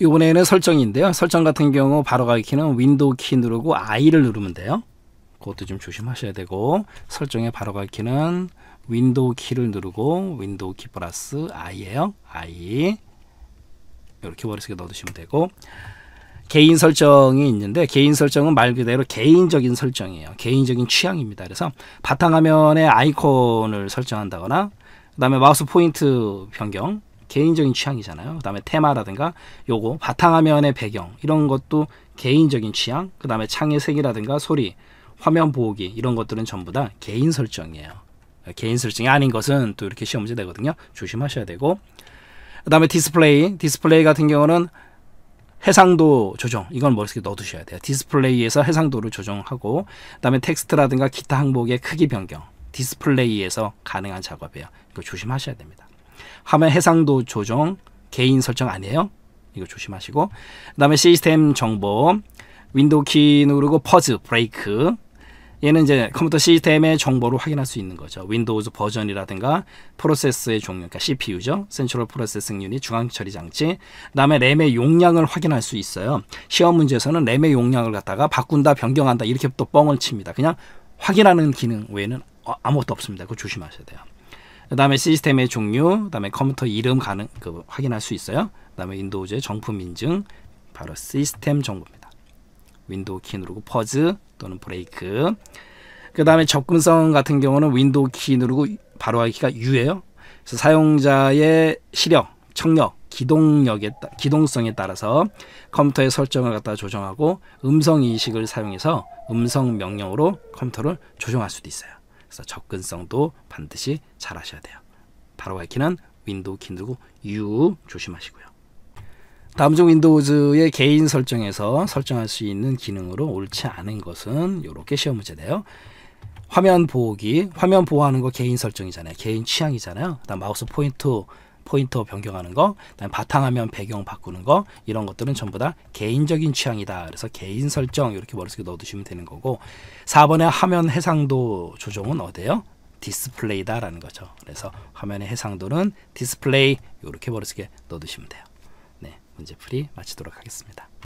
이번에는 설정인데요. 설정 같은 경우 바로가기 키는 윈도우 키 누르고 I를 누르면 돼요. 그것도 좀 조심하셔야 되고 설정에 바로가기 키는 윈도우 키를 누르고 윈도우 키 플러스 I예요. I 이렇게 머릿속에 넣어두시면 되고 개인 설정이 있는데 개인 설정은 말 그대로 개인적인 설정이에요. 개인적인 취향입니다. 그래서 바탕화면에 아이콘을 설정한다거나 그 다음에 마우스 포인트 변경 개인적인 취향이잖아요. 그다음에 테마라든가 요거 바탕화면의 배경 이런 것도 개인적인 취향, 그다음에 창의 색이라든가 소리, 화면 보호기 이런 것들은 전부 다 개인 설정이에요. 개인 설정이 아닌 것은 또 이렇게 시험 문제 되거든요. 조심하셔야 되고 그다음에 디스플레이, 디스플레이 같은 경우는 해상도 조정 이건 머릿속에 넣어두셔야 돼요. 디스플레이에서 해상도를 조정하고 그다음에 텍스트라든가 기타 항목의 크기 변경 디스플레이에서 가능한 작업이에요. 이거 조심하셔야 됩니다. 화면 해상도 조정, 개인 설정 아니에요. 이거 조심하시고. 그 다음에 시스템 정보, 윈도우 키 누르고 퍼즈, 브레이크. 얘는 이제 컴퓨터 시스템의 정보를 확인할 수 있는 거죠. 윈도우즈 버전이라든가 프로세스의 종류, 그러니까 CPU죠. 센트럴 프로세싱 유닛, 중앙 처리 장치. 그다음에 램의 용량을 확인할 수 있어요. 시험 문제에서는 램의 용량을 갖다가 바꾼다, 변경한다 이렇게 또 뻥을 칩니다. 그냥 확인하는 기능 외에는 아무것도 없습니다. 그거 조심하셔야 돼요. 그다음에 시스템의 종류, 그다음에 컴퓨터 이름 가능 그 확인할 수 있어요. 그다음에 윈도우즈의 정품 인증 바로 시스템 정보입니다. 윈도우 키 누르고 퍼즈 또는 브레이크. 그다음에 접근성 같은 경우는 윈도우 키 누르고 바로 하기가 U예요. 그래서 사용자의 시력, 청력, 기동력에 기동성에 따라서 컴퓨터의 설정을 갖다 조정하고 음성 인식을 사용해서 음성 명령으로 컴퓨터를 조정할 수도 있어요. 그래서 접근성도 반드시 잘 하셔야 돼요. 바로 밝키는 윈도우 킨드고 U 조심하시고요. 다음 중 윈도우즈의 개인 설정에서 설정할 수 있는 기능으로 옳지 않은 것은 이렇게 시험 문제네요. 화면 보호기, 화면 보호하는 거 개인 설정이잖아요. 개인 취향이잖아요. 그다음 마우스 포인트 포인터 변경하는 거, 그다음 바탕화면 배경 바꾸는 거 이런 것들은 전부 다 개인적인 취향이다. 그래서 개인 설정 이렇게 머릿속에 넣어두시면 되는 거고 4번에 화면 해상도 조정은 어때요 디스플레이다라는 거죠. 그래서 화면의 해상도는 디스플레이 이렇게 머릿속에 넣어두시면 돼요. 네, 문제풀이 마치도록 하겠습니다.